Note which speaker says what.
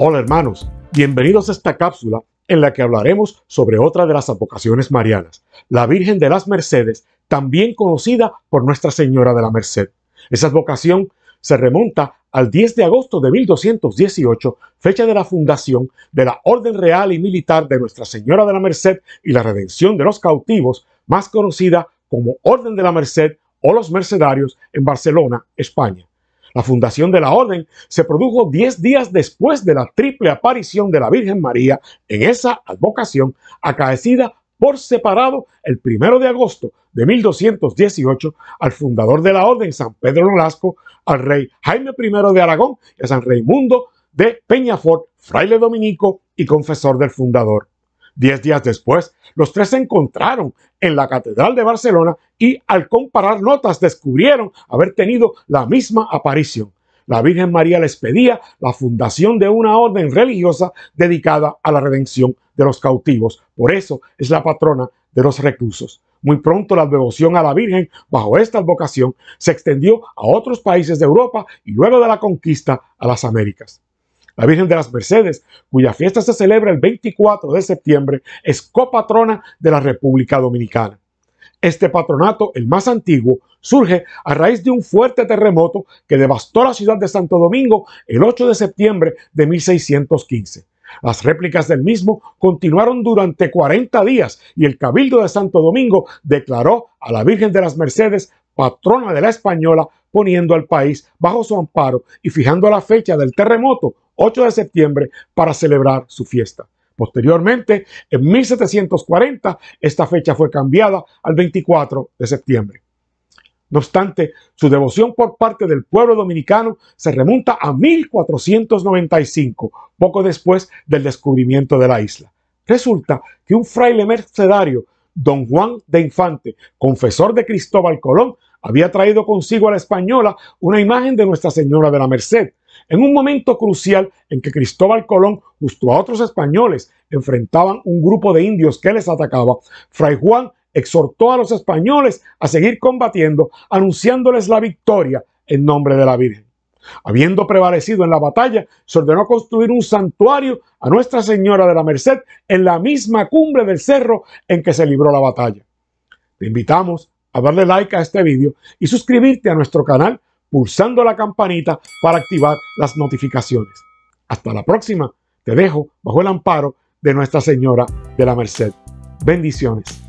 Speaker 1: Hola hermanos, bienvenidos a esta cápsula en la que hablaremos sobre otra de las advocaciones marianas, la Virgen de las Mercedes, también conocida por Nuestra Señora de la Merced. Esa advocación se remonta al 10 de agosto de 1218, fecha de la fundación de la Orden Real y Militar de Nuestra Señora de la Merced y la Redención de los Cautivos, más conocida como Orden de la Merced o los Mercedarios en Barcelona, España. La fundación de la orden se produjo 10 días después de la triple aparición de la Virgen María en esa advocación acaecida por separado el 1 de agosto de 1218 al fundador de la orden, San Pedro Nolasco, al rey Jaime I de Aragón y a San Raimundo de Peñafort, fraile dominico y confesor del fundador. Diez días después, los tres se encontraron en la Catedral de Barcelona y al comparar notas descubrieron haber tenido la misma aparición. La Virgen María les pedía la fundación de una orden religiosa dedicada a la redención de los cautivos. Por eso es la patrona de los reclusos. Muy pronto la devoción a la Virgen bajo esta vocación se extendió a otros países de Europa y luego de la conquista a las Américas. La Virgen de las Mercedes, cuya fiesta se celebra el 24 de septiembre, es copatrona de la República Dominicana. Este patronato, el más antiguo, surge a raíz de un fuerte terremoto que devastó la ciudad de Santo Domingo el 8 de septiembre de 1615. Las réplicas del mismo continuaron durante 40 días y el Cabildo de Santo Domingo declaró a la Virgen de las Mercedes patrona de la Española poniendo al país bajo su amparo y fijando la fecha del terremoto, 8 de septiembre, para celebrar su fiesta. Posteriormente, en 1740, esta fecha fue cambiada al 24 de septiembre. No obstante, su devoción por parte del pueblo dominicano se remonta a 1495, poco después del descubrimiento de la isla. Resulta que un fraile mercedario, don Juan de Infante, confesor de Cristóbal Colón, había traído consigo a la española una imagen de Nuestra Señora de la Merced, en un momento crucial en que Cristóbal Colón, justo a otros españoles, enfrentaban un grupo de indios que les atacaba, Fray Juan exhortó a los españoles a seguir combatiendo, anunciándoles la victoria en nombre de la Virgen. Habiendo prevalecido en la batalla, se ordenó construir un santuario a Nuestra Señora de la Merced en la misma cumbre del cerro en que se libró la batalla. Te invitamos darle like a este vídeo y suscribirte a nuestro canal pulsando la campanita para activar las notificaciones. Hasta la próxima. Te dejo bajo el amparo de Nuestra Señora de la Merced. Bendiciones.